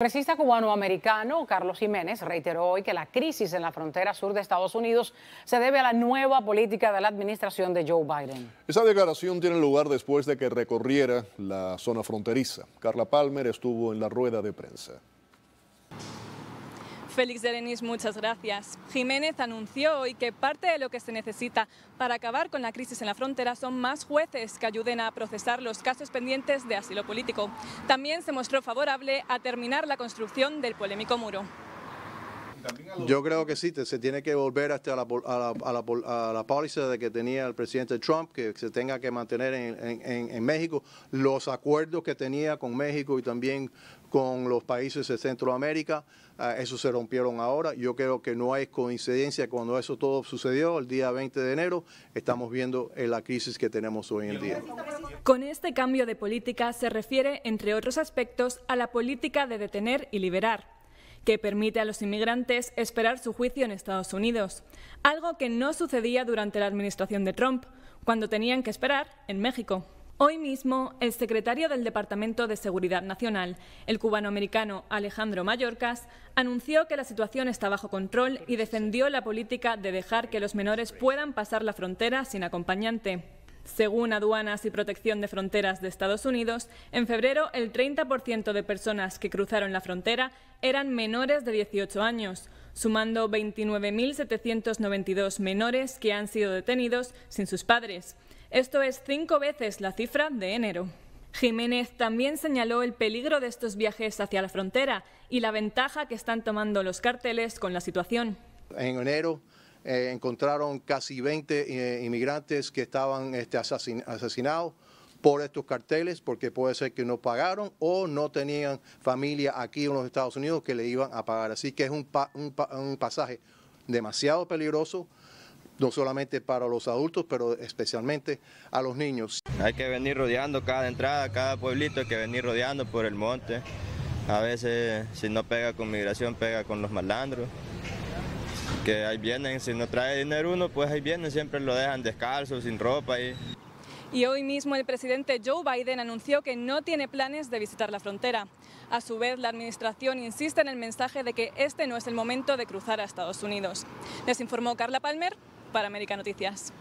congresista cubano-americano Carlos Jiménez reiteró hoy que la crisis en la frontera sur de Estados Unidos se debe a la nueva política de la administración de Joe Biden. Esa declaración tiene lugar después de que recorriera la zona fronteriza. Carla Palmer estuvo en la rueda de prensa. Félix de muchas gracias. Jiménez anunció hoy que parte de lo que se necesita para acabar con la crisis en la frontera son más jueces que ayuden a procesar los casos pendientes de asilo político. También se mostró favorable a terminar la construcción del polémico muro. Yo creo que sí, se tiene que volver hasta la, a, la, a, a la póliza de que tenía el presidente Trump, que se tenga que mantener en, México los acuerdos que tenía con México y también con los países de Centroamérica. esos ah, eso se rompieron ahora. Yo creo que no hay coincidencia cuando eso todo sucedió el día 20 de enero. Estamos viendo eh, la crisis que tenemos hoy en día. Con este cambio de política se refiere, entre otros aspectos, a la política de detener y liberar que permite a los inmigrantes esperar su juicio en Estados Unidos, algo que no sucedía durante la administración de Trump, cuando tenían que esperar en México. Hoy mismo, el secretario del Departamento de Seguridad Nacional, el cubanoamericano Alejandro Mallorcas, anunció que la situación está bajo control y defendió la política de dejar que los menores puedan pasar la frontera sin acompañante. Según Aduanas y Protección de Fronteras de Estados Unidos, en febrero el 30% de personas que cruzaron la frontera eran menores de 18 años, sumando 29.792 menores que han sido detenidos sin sus padres. Esto es cinco veces la cifra de enero. Jiménez también señaló el peligro de estos viajes hacia la frontera y la ventaja que están tomando los carteles con la situación. En enero eh, encontraron casi 20 eh, inmigrantes que estaban este, asesinados por estos carteles, porque puede ser que no pagaron o no tenían familia aquí en los Estados Unidos que le iban a pagar. Así que es un, un pasaje demasiado peligroso, no solamente para los adultos, pero especialmente a los niños. Hay que venir rodeando cada entrada, cada pueblito, hay que venir rodeando por el monte. A veces si no pega con migración, pega con los malandros que ahí vienen, si no trae dinero uno, pues ahí vienen, siempre lo dejan descalzo, sin ropa. Y... Y hoy mismo el presidente Joe Biden anunció que no tiene planes de visitar la frontera. A su vez, la administración insiste en el mensaje de que este no es el momento de cruzar a Estados Unidos. Les informó Carla Palmer para América Noticias.